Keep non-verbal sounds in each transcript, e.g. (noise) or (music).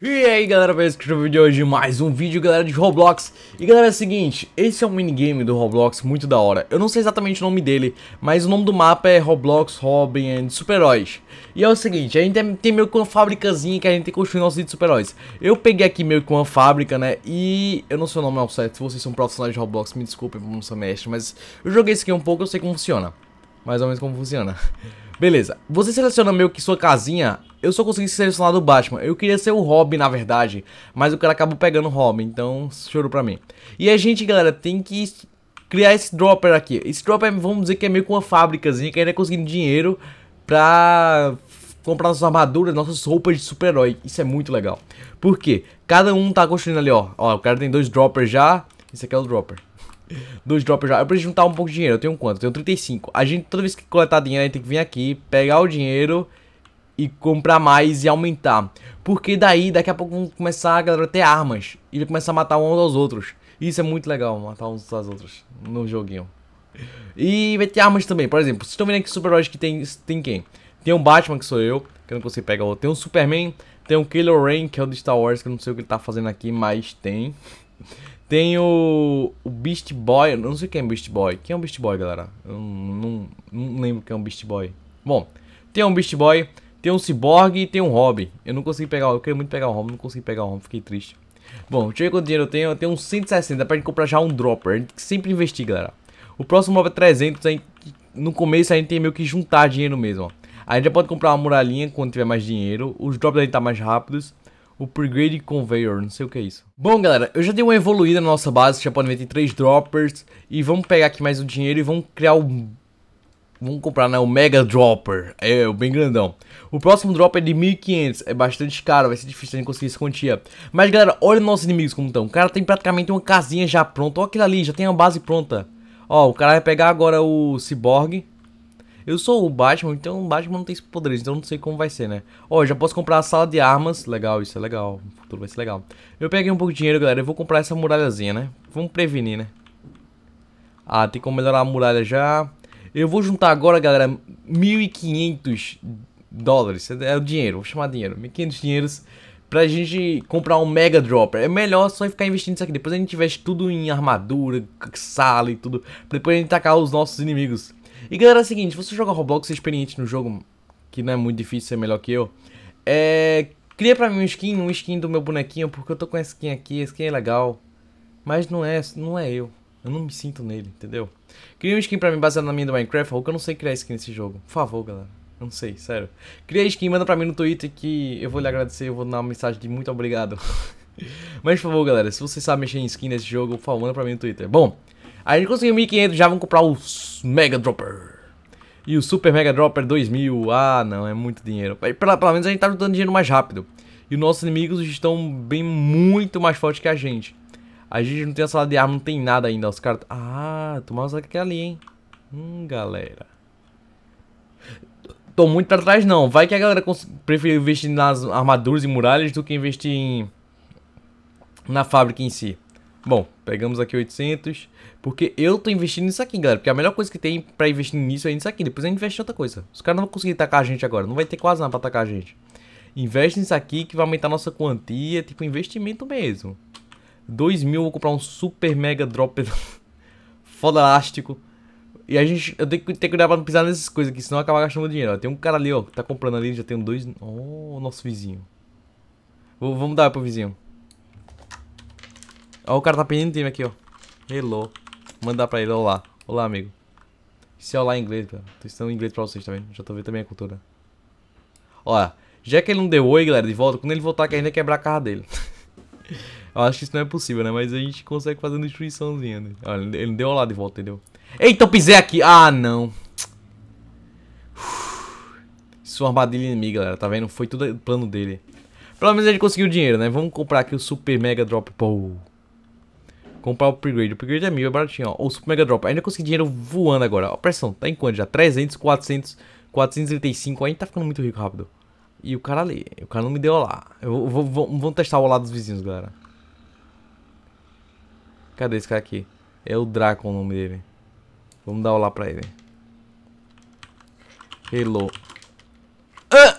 E aí galera, beleza? Que vídeo de hoje mais um vídeo galera de Roblox E galera, é o seguinte, esse é um minigame do Roblox muito da hora Eu não sei exatamente o nome dele, mas o nome do mapa é Roblox Robin and Super-Heróis E é o seguinte, a gente tem meio que uma fabricazinha que a gente tem que construir nossos de super-heróis Eu peguei aqui meio que uma fábrica, né, e eu não sei o nome ao certo Se vocês são profissionais de Roblox, me desculpem por não ser mestre Mas eu joguei isso aqui um pouco, eu sei como funciona mais ou menos como funciona. (laughs) Beleza, você seleciona meio que sua casinha, eu só consegui selecionar do Batman. Eu queria ser o Robin, na verdade, mas o cara acabou pegando o Robin, então choro pra mim. E a gente, galera, tem que criar esse dropper aqui. Esse dropper, vamos dizer que é meio que uma fábricazinha que ainda é conseguindo dinheiro pra comprar nossas armaduras, nossas roupas de super-herói. Isso é muito legal. Por quê? Cada um tá construindo ali, ó. Ó, o cara tem dois droppers já. Esse aqui é o dropper. Dois drops já. Eu preciso juntar um pouco de dinheiro. Eu tenho quanto? Eu tenho 35. A gente, toda vez que coletar dinheiro, a gente tem que vir aqui, pegar o dinheiro e comprar mais e aumentar. Porque daí, daqui a pouco, vão começar a galera a ter armas. E vai começar a matar uns aos outros. Isso é muito legal, matar uns aos outros no joguinho. E vai ter armas também. Por exemplo, vocês estão vendo aqui super-heróis que tem, tem quem? Tem um Batman, que sou eu, que eu não consigo pegar outro. Tem um Superman, tem um Kylo Ren, que é o de Star Wars, que eu não sei o que ele tá fazendo aqui, mas tem. Tem o, o Beast Boy, não sei quem é Beast Boy. Quem é um Beast Boy, galera? Eu não, não, não lembro quem é um Beast Boy. Bom, tem um Beast Boy, tem um Cyborg e tem um Robin. Eu não consegui pegar, eu queria muito pegar o Robin, não consegui pegar o Robin, fiquei triste. Bom, deixa eu ver quanto dinheiro eu tenho. Eu tenho uns 160 pra gente comprar já um dropper. A gente sempre investir, galera. O próximo móvel é 300, aí no começo a gente tem meio que juntar dinheiro mesmo, ó. A gente já pode comprar uma muralhinha quando tiver mais dinheiro. Os drops aí tá mais rápidos o Upgrade Conveyor, não sei o que é isso. Bom, galera, eu já dei uma evoluída na nossa base, já podem ver, tem 3 droppers. E vamos pegar aqui mais o dinheiro e vamos criar o... Vamos comprar, né, o Mega Dropper, é, o bem grandão. O próximo drop é de 1500, é bastante caro, vai ser difícil a gente conseguir essa quantia. Mas, galera, olha os nossos inimigos como estão. O cara tem praticamente uma casinha já pronta, olha aquilo ali, já tem uma base pronta. Ó, o cara vai pegar agora o Cyborg. Eu sou o Batman, então o Batman não tem poderes, então não sei como vai ser, né? Ó, oh, já posso comprar a sala de armas. Legal, isso é legal. O futuro vai ser legal. Eu peguei um pouco de dinheiro, galera. Eu vou comprar essa muralhazinha, né? Vamos prevenir, né? Ah, tem como melhorar a muralha já. Eu vou juntar agora, galera, 1.500 dólares. É, é o dinheiro, vou chamar dinheiro. 1.500 dinheiros pra gente comprar um Mega Dropper. É melhor só ficar investindo isso aqui. Depois a gente investe tudo em armadura, sala e tudo. Pra depois a gente atacar os nossos inimigos. E galera, é o seguinte, você joga Roblox e é experiente no jogo, que não é muito difícil ser melhor que eu, é... Cria pra mim um skin, um skin do meu bonequinho, porque eu tô com essa skin aqui, essa skin é legal. Mas não é, não é eu. Eu não me sinto nele, entendeu? Cria um skin pra mim baseado na minha do Minecraft, ou que eu não sei criar skin nesse jogo. Por favor, galera. Eu não sei, sério. Cria skin, manda pra mim no Twitter que eu vou lhe agradecer, eu vou dar uma mensagem de muito obrigado. (laughs) Mas por favor, galera, se você sabe mexer em skin nesse jogo, por favor, manda pra mim no Twitter. Bom, a gente conseguiu 1500, já vamos comprar os Mega Dropper. E o Super Mega Dropper 2000. Ah, não, é muito dinheiro. Pelo, pelo menos a gente tá lutando dinheiro mais rápido. E os nossos inimigos estão bem muito mais fortes que a gente. A gente não tem a sala de arma, não tem nada ainda. Os caras... Ah, tomamos aqui é ali, hein. Hum, galera. Tô muito pra trás, não. Vai que a galera prefere investir nas armaduras e muralhas do que investir em... na fábrica em si. Bom, pegamos aqui 800, porque eu tô investindo nisso aqui, galera. Porque a melhor coisa que tem pra investir nisso é nisso aqui. Depois a gente investe em outra coisa. Os caras não vão conseguir atacar a gente agora. Não vai ter quase nada pra atacar a gente. Investe nisso aqui que vai aumentar nossa quantia. Tipo, investimento mesmo. 2 mil, vou comprar um super mega dropper (laughs) foda elástico. E a gente, eu tenho que ter cuidado pra não pisar nessas coisas aqui, senão acabar gastando dinheiro. Ó, tem um cara ali, ó, que tá comprando ali, já tem dois... Oh, nosso vizinho. vamos dar pro vizinho. Ó, o cara tá pedindo time aqui, ó. Hello. Mandar pra ele, olá. Olá, amigo. Isso é olá em inglês, cara. Tô ensinando inglês pra vocês também. Já tô vendo também a cultura. Olha, já que ele não deu oi, galera, de volta, quando ele voltar aqui, a gente vai quebrar a cara dele. (laughs) Eu acho que isso não é possível, né? Mas a gente consegue fazer uma destruiçãozinha, né? Olha, ele não deu olá de volta, entendeu? Eita, eu então pisei aqui! Ah, não! Isso (sighs) é uma armadilha inimiga, galera. Tá vendo? Foi tudo plano dele. Pelo menos ele conseguiu dinheiro, né? Vamos comprar aqui o Super Mega Drop pool. Comprar o upgrade. O upgrade é mil, é baratinho, ó. Ou super mega drop. Ainda consegui dinheiro voando agora. Ó, pressão, tá em quanto já? 300, 400, 435. Ainda tá ficando muito rico rápido. E o cara ali, o cara não me deu lá. Eu vou, vou, vamos testar o lá dos vizinhos, galera. Cadê esse cara aqui? É o Draco o nome dele. Vamos dar olá pra ele. Hello. Ah,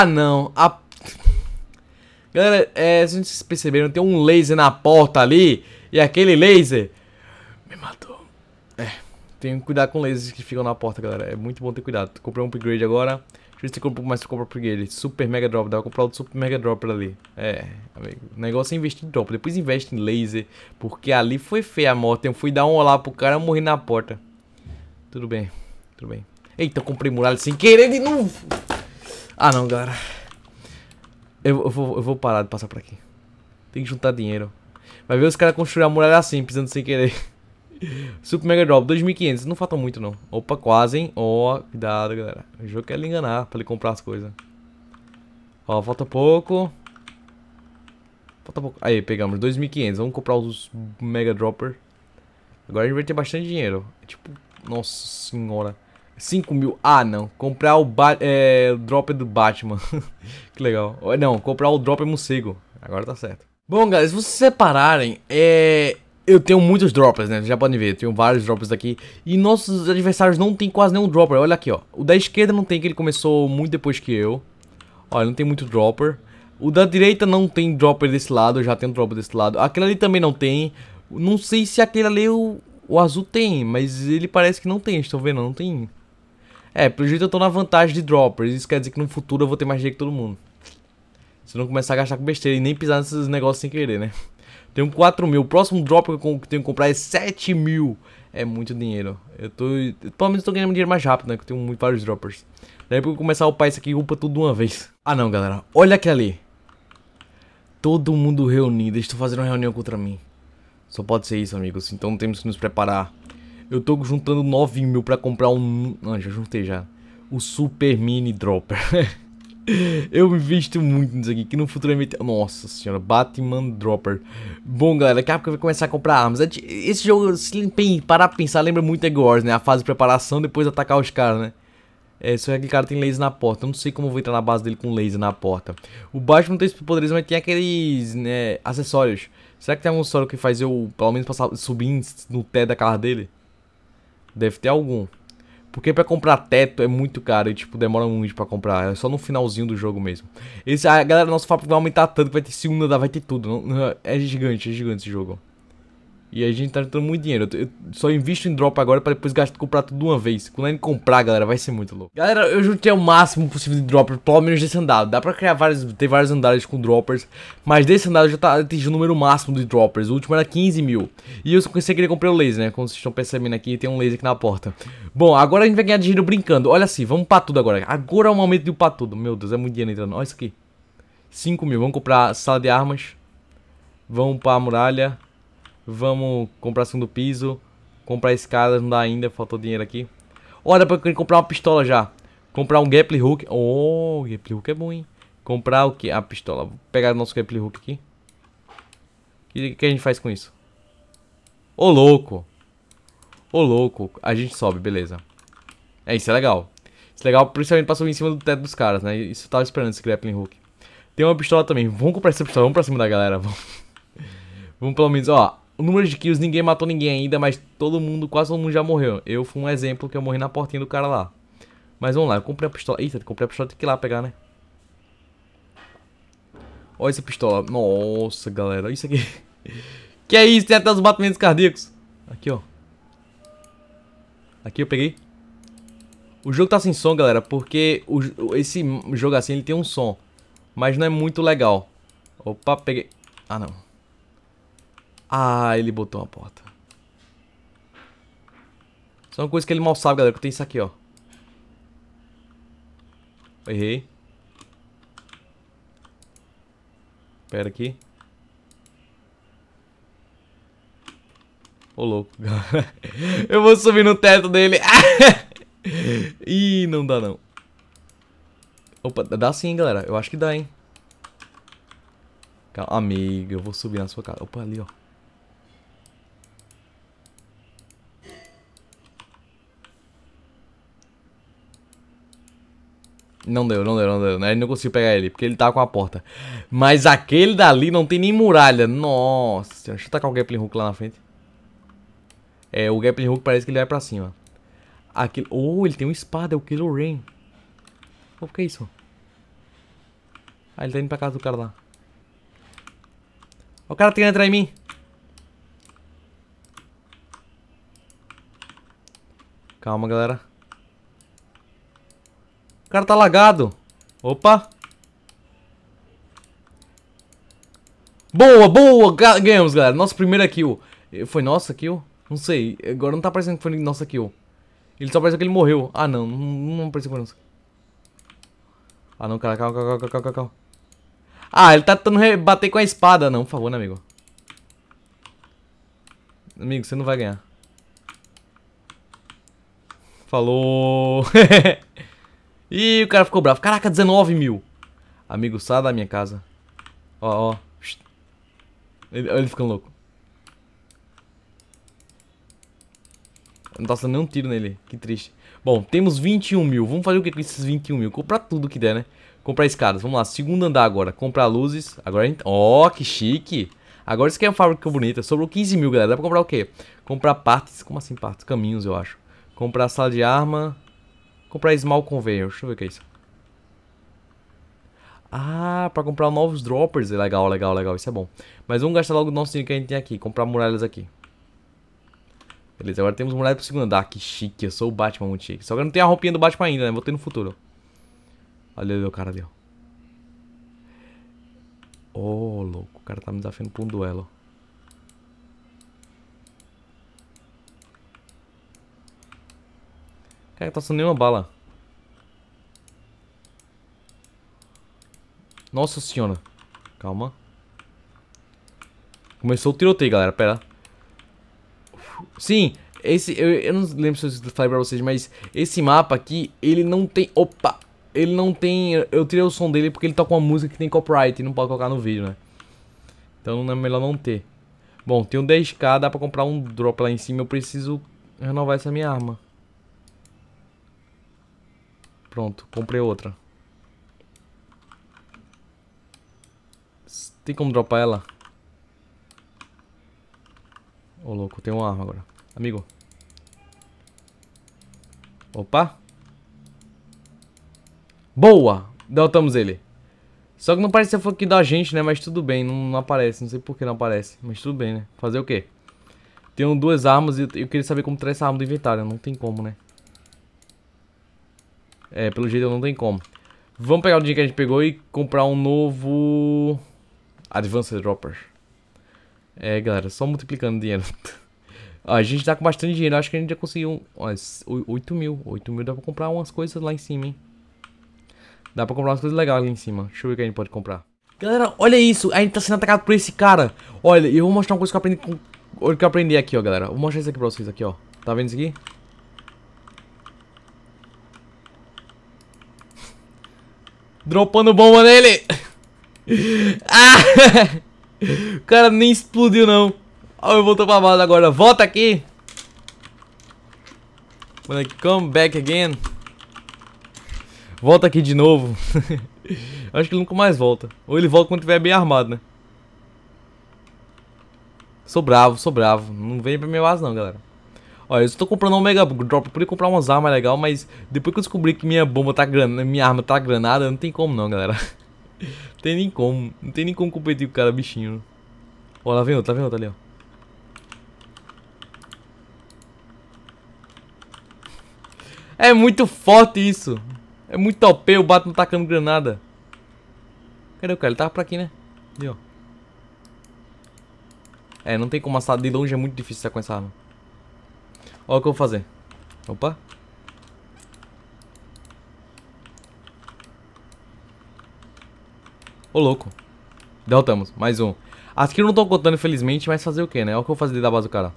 ah não. A Galera, é, se vocês perceberam, tem um laser na porta ali. E aquele laser me matou. É, tenho que cuidar com lasers que ficam na porta, galera. É muito bom ter cuidado. Comprei um upgrade agora. Deixa eu ver se compro mais compra upgrade. Super Mega Drop. Dá pra comprar outro Super Mega Dropper ali. É, amigo. O negócio é investir em drop. Depois investe em laser. Porque ali foi feia a morte. Eu fui dar um olá pro cara e morri na porta. Tudo bem. Tudo bem. Eita, comprei muralha sem querer de novo. Ah, não, galera. Eu, eu, vou, eu vou parar de passar por aqui. Tem que juntar dinheiro. Vai ver os caras construir a muralha assim, precisando sem querer. (laughs) Super Mega Drop, 2.500. Não falta muito, não. Opa, quase, hein? Ó, oh, cuidado, galera. O jogo quer lhe enganar pra ele comprar as coisas. Ó, falta pouco. Falta pouco. Aí, pegamos 2.500. Vamos comprar os Mega Dropper. Agora a gente vai ter bastante dinheiro. Tipo, nossa senhora. 5 mil. Ah, não. Comprar o é, dropper do Batman. (laughs) que legal. Não, comprar o dropper morcego. Agora tá certo. Bom, galera, se vocês separarem, é... Eu tenho muitos droppers, né? Já podem ver, eu tenho vários droppers aqui. E nossos adversários não tem quase nenhum dropper. Olha aqui, ó. O da esquerda não tem, que ele começou muito depois que eu. Olha, não tem muito dropper. O da direita não tem dropper desse lado, eu já tenho dropper desse lado. Aquele ali também não tem. Não sei se aquele ali o, o azul tem, mas ele parece que não tem. Estão vendo? Não tem é, pelo jeito eu tô na vantagem de droppers. Isso quer dizer que no futuro eu vou ter mais dinheiro que todo mundo. Se não começar a gastar com besteira e nem pisar nesses negócios sem querer, né? Tenho 4 mil. O próximo drop que eu tenho que comprar é 7 mil. É muito dinheiro. Eu tô. Eu, pelo menos tô ganhando dinheiro mais rápido, né? Que eu tenho muito, vários droppers. Daí pra eu começar a upar isso aqui, upa tudo de uma vez. Ah não, galera. Olha aquele ali. Todo mundo reunido. Estou fazendo uma reunião contra mim. Só pode ser isso, amigos. Então temos que nos preparar eu tô juntando 9 mil pra comprar um... Não, já juntei já. O Super Mini Dropper. (laughs) Eu invisto muito nisso aqui, que no futuro ter Nossa senhora, Batman Dropper. Bom, galera, daqui a pouco eu vou começar a comprar armas. É esse jogo, se parar pra pensar, lembra muito a Wars, né? A fase de preparação, depois atacar os caras, né? É, só que aquele cara tem laser na porta. Eu não sei como eu vou entrar na base dele com laser na porta. O baixo não tem poderes, mas tem aqueles, né, acessórios. Será que tem algum acessório que faz eu, pelo menos, passar, subir no teto da casa dele? Deve ter algum. Porque para comprar teto é muito caro e, tipo, demora muito para comprar. É só no finalzinho do jogo mesmo. Esse, a galera, nosso papo vai aumentar tanto, vai ter segunda, vai ter tudo. É gigante, é gigante esse jogo. E a gente tá juntando muito dinheiro. Eu, eu só invisto em drop agora pra depois gastar, comprar tudo de uma vez. Quando a gente comprar, galera, vai ser muito louco. Galera, eu juntei o máximo possível de droppers, pelo menos desse andar. Dá pra criar vários, ter vários andares com droppers. Mas desse andar eu já tá, atingi o número máximo de droppers. O último era 15 mil. E eu comecei a querer comprar o laser, né? Como vocês estão percebendo aqui, tem um laser aqui na porta. Bom, agora a gente vai ganhar dinheiro brincando. Olha assim, vamos pra tudo agora. Agora é o momento de ir pra tudo. Meu Deus, é muito dinheiro entrando. Olha isso aqui. 5 mil, vamos comprar sala de armas. Vamos pra muralha. Vamos comprar segundo piso. Comprar escadas, não dá ainda, faltou dinheiro aqui. Olha, pra comprar uma pistola já. Comprar um Gapple Hook. Oh, Gapple Hook é bom, hein? Comprar o que? A pistola. Vou pegar o nosso Gapple Hook aqui. O que, que, a gente faz com isso? Ô, oh, louco. Ô, oh, louco. A gente sobe, beleza. É, isso é legal. Isso é legal, principalmente pra subir em cima do teto dos caras, né? Isso eu tava esperando, esse Grappling Hook. Tem uma pistola também. Vamos comprar essa pistola. Vamos pra cima da galera. (laughs) Vamos, vamos pelo menos, ó. O número de kills, ninguém matou ninguém ainda, mas todo mundo, quase todo mundo já morreu. Eu fui um exemplo que eu morri na portinha do cara lá. Mas vamos lá, eu comprei a pistola. Eita, comprei a pistola, tem que ir lá pegar, né? Olha essa pistola. Nossa, galera, olha isso aqui. (laughs) Que é isso? Tem até os batimentos cardíacos. Aqui, ó. Aqui eu peguei. O jogo tá sem som, galera, porque o, esse jogo assim, ele tem um som. Mas não é muito legal. Opa, peguei. Ah, não. Ah, ele botou uma porta. Só uma coisa que ele mal sabe, galera, que tem isso aqui, ó. Errei. Pera aqui. Ô, louco. (laughs) Eu vou subir no teto dele. (laughs) Ih, não dá, não. Opa, dá sim, galera. Eu acho que dá, hein. amigo, eu vou subir na sua casa. Opa, ali, ó. Não deu, não deu, não deu. Né? Ele não conseguiu pegar ele, porque ele tava com a porta. Mas aquele dali não tem nem muralha. Nossa Deixa eu tacar o Gaplin Hook lá na frente. É, o Gaplin Hook parece que ele vai pra cima. Aquele... Oh, ele tem uma espada, é o Kylo Rain. o que é isso? Ah, ele tá indo pra casa do cara lá. O cara tem que entrar em mim. Calma, galera. O cara tá lagado. Opa. Boa, boa, ganhamos, galera. Nossa primeira é kill. Eh, foi nossa kill? Não sei. Agora não tá parecendo que foi nossa kill. Ele só pareceu que ele morreu. Ah, não. Não, não que foi nossa. Ah, não, cara. Calma, calma, calma, calma, calma. Ah, ele tá tentando bater com a espada. Não, por favor, né, amigo? Amigo, você não vai ganhar. Falou. (laughs) Ih, o cara ficou bravo. Caraca, 19 mil. Amigo, sai da minha casa. Ó, ó. Ele, ele ficando louco. Não tá sendo nenhum tiro nele. Que triste. Bom, temos 21 mil. Vamos fazer o que com esses 21 mil? Comprar tudo que der, né? Comprar escadas. Vamos lá, segundo andar agora. Comprar luzes. Agora a gente... Ó, oh, que chique. Agora isso aqui é uma fábrica bonita. Sobrou 15 mil, galera. Dá pra comprar o quê? Comprar partes. Como assim partes? Caminhos, eu acho. Comprar sala de arma. Comprar Small Conveyor. Deixa eu ver o que é isso. Ah, pra comprar novos droppers. É legal, legal, legal. Isso é bom. Mas vamos gastar logo o nosso dinheiro que a gente tem aqui. Comprar muralhas aqui. Beleza, agora temos muralha pro segundo andar. Que chique. Eu sou o Batman muito chique. Só que eu não tenho a roupinha do Batman ainda, né? Vou ter no futuro. Olha ali o cara ali, ó. Ô, oh, louco. O cara tá me desafiando pra um duelo. Cara, tá sendo nenhuma bala. Nossa senhora. Calma. Começou o tiroteio, galera. Pera. Sim, esse... Eu, eu não lembro se eu falei pra vocês, mas... Esse mapa aqui, ele não tem... Opa! Ele não tem... Eu tirei o som dele porque ele tá com uma música que tem copyright e não pode colocar no vídeo, né? Então é melhor não ter. Bom, tem um 10k, dá pra comprar um drop lá em cima. Eu preciso renovar essa minha arma. Pronto, comprei outra. Tem como dropar ela? Ô, oh, louco, tem uma arma agora. Amigo. Opa. Boa! Deltamos ele. Só que não parece que da gente, né? Mas tudo bem, não, não, aparece. Não sei por que não aparece. Mas tudo bem, né? Fazer o quê? Tenho duas armas e eu queria saber como trazer essa arma do inventário. Né? Não tem como, né? É, pelo jeito não tem como. Vamos pegar o dinheiro que a gente pegou e comprar um novo... Advanced Dropper. É, galera, só multiplicando dinheiro. (laughs) a gente tá com bastante dinheiro, acho que a gente já conseguiu umas 8 mil. 8 mil dá pra comprar umas coisas lá em cima, hein? Dá pra comprar umas coisas legais ali em cima. Deixa eu ver o que a gente pode comprar. Galera, olha isso. A gente tá sendo atacado por esse cara. Olha, eu vou mostrar uma coisa que eu aprendi, com... que eu aprendi aqui, ó, galera. Vou mostrar isso aqui pra vocês aqui, ó. Tá vendo isso aqui? Dropando bomba nele. (laughs) Ah! O cara nem explodiu, não. Ó, eu voltou pra base agora. Volta aqui. Wanna come back again. Volta aqui de novo. (laughs) Acho que ele nunca mais volta. Ou ele volta quando tiver bem armado, né? Sou bravo, sou bravo. Não vem pra minha base não, galera. Olha, eu estou comprando um Mega Drop, eu podia comprar umas armas legal, mas depois que eu descobri que minha bomba tá granada, minha arma tá granada, não tem como não, galera. (laughs) não tem nem como, não tem nem como competir com o cara bichinho. Ó, lá vem outro, lá vem outro ali, ó. É muito forte isso. É muito OP o Batman tacando granada. Cadê o cara? Ele tava pra aqui, né? Ali, ó. É, não tem como assar de longe, é muito difícil estar com essa arma. Olha o que eu vou fazer. Opa. Ô, louco. Derrotamos. Mais um. As que não estão contando, infelizmente, mas fazer o que, né? Olha o que eu vou fazer dentro da base do cara.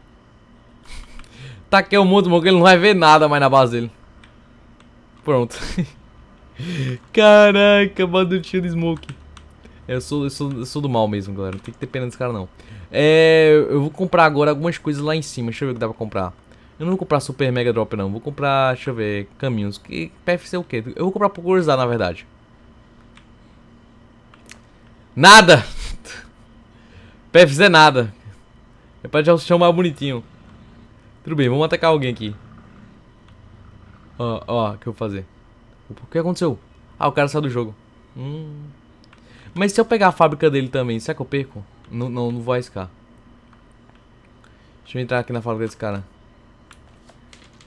(laughs) Taquei tá o mundo, mano, que ele não vai ver nada mais na base dele. Pronto. (laughs) Caraca, mano, tio do Smoke. Eu sou, eu, sou, eu sou do mal mesmo, galera. Não tem que ter pena desse cara, não. É, eu vou comprar agora algumas coisas lá em cima. Deixa eu ver o que dá pra comprar. Eu não vou comprar Super Mega Drop, não. Vou comprar, deixa eu ver, caminhos. Que PFC é o quê? Eu vou comprar por curiosidade, na verdade. Nada! (laughs) PFC é nada. É pra já se chamar bonitinho. Tudo bem, vamos atacar alguém aqui. Ó, ó, o que eu vou fazer? O que aconteceu? Ah, o cara saiu do jogo. Hum. Mas se eu pegar a fábrica dele também, será que eu perco? Não, não, não vou arriscar. Deixa eu entrar aqui na fábrica desse cara.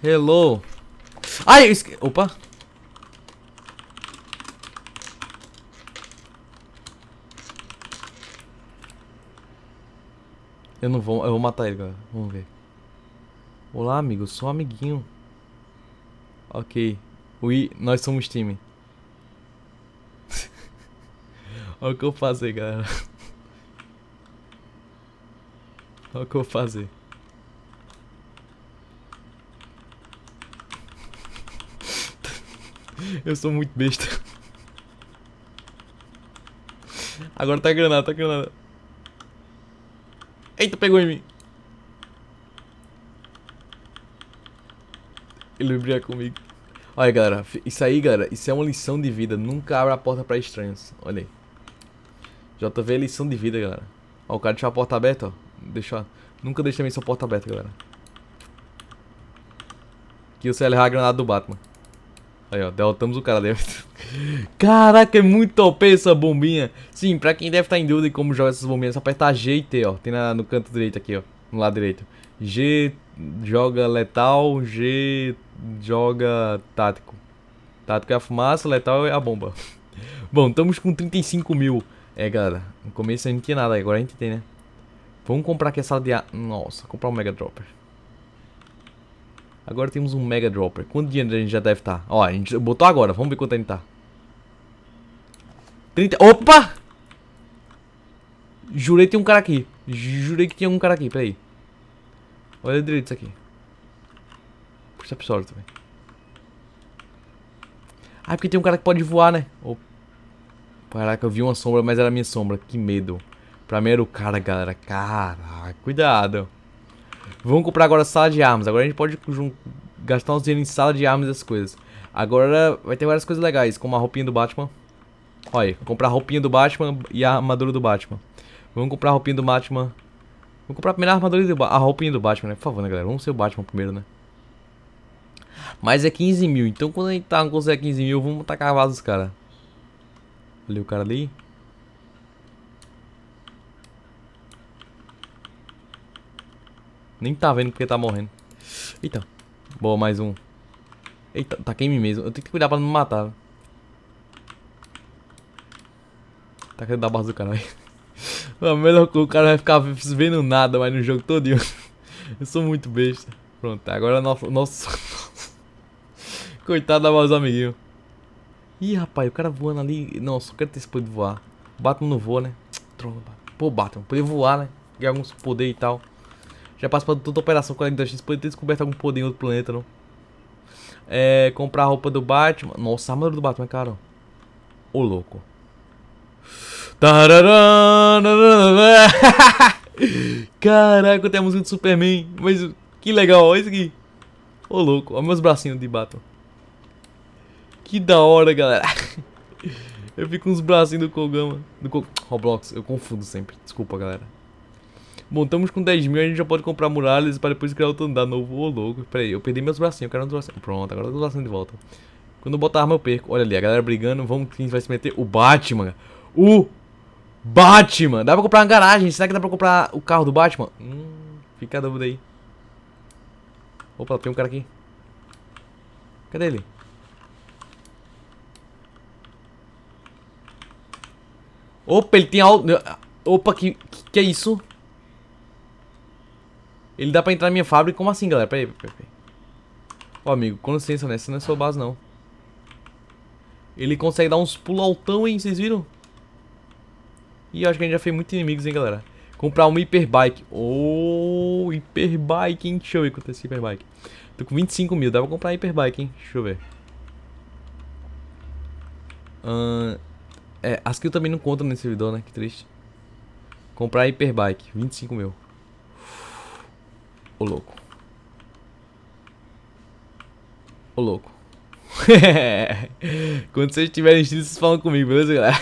Hello. Ai, eu esque... Opa. Eu não vou... Eu vou matar ele, galera. Vamos ver. Olá, amigo. Sou um amiguinho. Ok. We... Nós somos time. (laughs) Olha o que eu faço aí, galera. Olha é o que eu vou fazer. (laughs) Eu sou muito besta. Agora tá granada, tá granada. Eita, pegou em mim. Ele brilha comigo. Olha, galera. Isso aí, galera. Isso é uma lição de vida. Nunca abra a porta pra estranhos. Olha aí. JV é lição de vida, galera. Ó, o cara deixou a porta aberta, ó deixar... Nunca deixe também sua porta aberta, galera. Que o ia é a granada do Batman. Aí, ó, derrotamos o cara dentro. (laughs) Caraca, é muito OP essa bombinha. Sim, pra quem deve estar tá em dúvida em como joga essas bombinhas, é só apertar G e T, ó. Tem na, no canto direito aqui, ó. No lado direito. G joga letal, G joga tático. Tático é a fumaça, letal é a bomba. (laughs) Bom, estamos com 35 mil. É, galera, no começo a gente não tinha nada, agora a gente tem, né? Vamos comprar aqui a sala de... A... Nossa, comprar um Mega Dropper. Agora temos um Mega Dropper. Quanto dinheiro a gente já deve estar? Tá? Ó, a gente botou agora. Vamos ver quanto a gente tá. 30... Opa! Jurei que tem um cara aqui. Jurei que tinha um cara aqui. Peraí. Olha direito isso aqui. Puxa a também. Ah, é porque tem um cara que pode voar, né? Oh. Caraca, eu vi uma sombra, mas era minha sombra. Que medo. Pra mim era o cara, galera. Caraca, cuidado. Vamos comprar agora sala de armas. Agora a gente pode gastar uns dinheiros em sala de armas e essas coisas. Agora vai ter várias coisas legais, como a roupinha do Batman. Olha aí, comprar a roupinha do Batman e a armadura do Batman. Vamos comprar a roupinha do Batman. Vamos comprar primeiro a armadura do a roupinha do Batman, né? Por favor, né, galera? Vamos ser o Batman primeiro, né? Mas é 15 mil, então quando a gente tá, não 15 é mil, vamos tacar a vaza dos caras. Olha o cara ali. Nem tá vendo porque tá morrendo. Eita. Boa, mais um. Eita, tá quem mesmo. Eu tenho que cuidar pra não me matar. Tá querendo dar barra do cara, velho. Melhor o cara vai ficar vendo nada, mas no jogo todo. (laughs) Eu sou muito besta. Pronto, agora é nosso... nosso... (laughs) Coitado da voz amiguinho. Ih, rapaz, o cara voando ali... Nossa, eu quero ter esse poder de voar. Batman não voa, né? Pô, Batman, poder voar, né? Ganhar alguns poder e tal. Já passou de toda operação com a Liga da Poderia ter descoberto algum poder em outro planeta, não? É, comprar a roupa do Batman. Nossa, a armadura do Batman é caro. Ô, louco. (laughs) Caraca, tem a música do Superman. Mas que legal, olha isso aqui. Ô, louco. Olha meus bracinhos de Batman. Que da hora, galera. (laughs) Eu fico com os bracinhos do Kogama. Do Kog... Roblox, eu confundo sempre. Desculpa, galera. Montamos com 10 mil, a gente já pode comprar muralhas para depois criar outro andar novo. Ô, louco. Pera aí, eu perdi meus bracinhos, eu quero meus bracinhos. Pronto, agora eu tô bracinho de volta. Quando eu botar arma, eu perco. Olha ali, a galera brigando. Vamos, quem vai se meter? O Batman. O Batman. Dá pra comprar uma garagem. Será que dá pra comprar o carro do Batman? Hum, fica a dúvida aí. Opa, tem um cara aqui. Cadê ele? Opa, ele tem alto... Opa, que, que, que é isso? Ele dá pra entrar na minha fábrica? Como assim, galera? Peraí, peraí, peraí. Ó, amigo, com licença, né? Essa não é sua base, não. Ele consegue dar uns pulo altão, hein? Vocês viram? E acho que a gente já fez muitos inimigos, hein, galera. Comprar um hiperbike. Ô, oh, hiperbike, hein? Deixa eu ver quanto é esse hiperbike. Tô com 25 mil. Dá pra comprar hiperbike, hein? Deixa eu ver. Uh, é, as kills também não contam nesse servidor, né? Que triste. Comprar hiperbike. 25 mil. Ô, louco. Ô, louco. (laughs) Quando vocês tiverem estilo, vocês falam comigo, beleza, galera?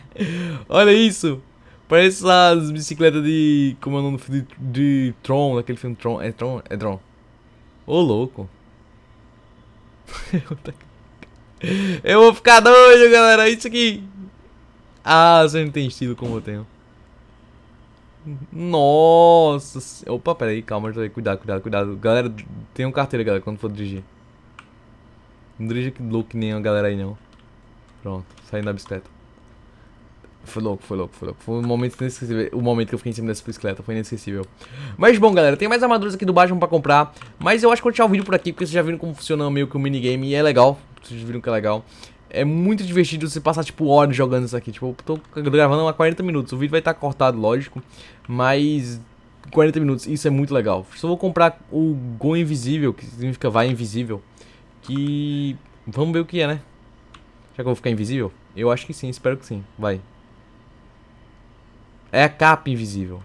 (laughs) Olha isso! Parece as bicicletas de. Como é o nome filme? de Tron, daquele filme Tron. É Tron? É Tron. Ô, louco. (laughs) eu vou ficar doido, galera. Isso aqui. Ah, você não tem estilo como eu tenho. Nossa. Opa, peraí, calma, cuidado, cuidado, cuidado. Galera, tem um carteira, galera, quando for dirigir. Não dirija que louco nem a galera aí, não. Pronto, saindo da bicicleta. Foi louco, foi louco, foi louco. Foi um momento inesquecível. O momento que eu fiquei em cima dessa bicicleta foi inesquecível. Mas bom, galera, tem mais armaduras aqui do Batman pra comprar. Mas eu acho que vou deixar o vídeo por aqui, porque vocês já viram como funciona meio que o minigame e é legal. Vocês viram que é legal. É muito divertido você passar, tipo, horas jogando isso aqui. Tipo, eu tô gravando há 40 minutos. O vídeo vai estar tá cortado, lógico. Mas 40 minutos, isso é muito legal. Só vou comprar o Go Invisível, que significa vai invisível. Que... Vamos ver o que é, né? Já que eu vou ficar invisível? Eu acho que sim, espero que sim. Vai. É a capa invisível.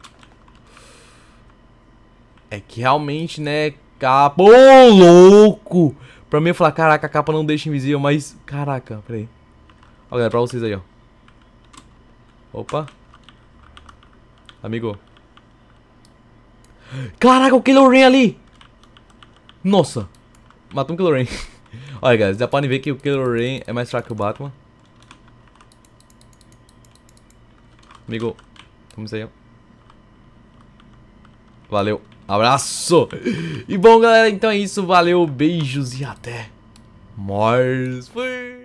É que realmente, né? Capa... Ô, oh, louco! Pra mim eu falar, caraca, a capa não deixa invisível, mas... Caraca, peraí. Ó, galera, pra vocês aí, ó. Opa. Amigo. Caraca, o Kylo Ren ali! Nossa. Matou um Kylo Ren. (laughs) Olha, galera já podem ver que o Kylo Ren é mais fraco que o Batman. Amigo, vamos aí, ó. Valeu. Abraço! E bom, galera, então é isso. Valeu, beijos e até mais. Fui!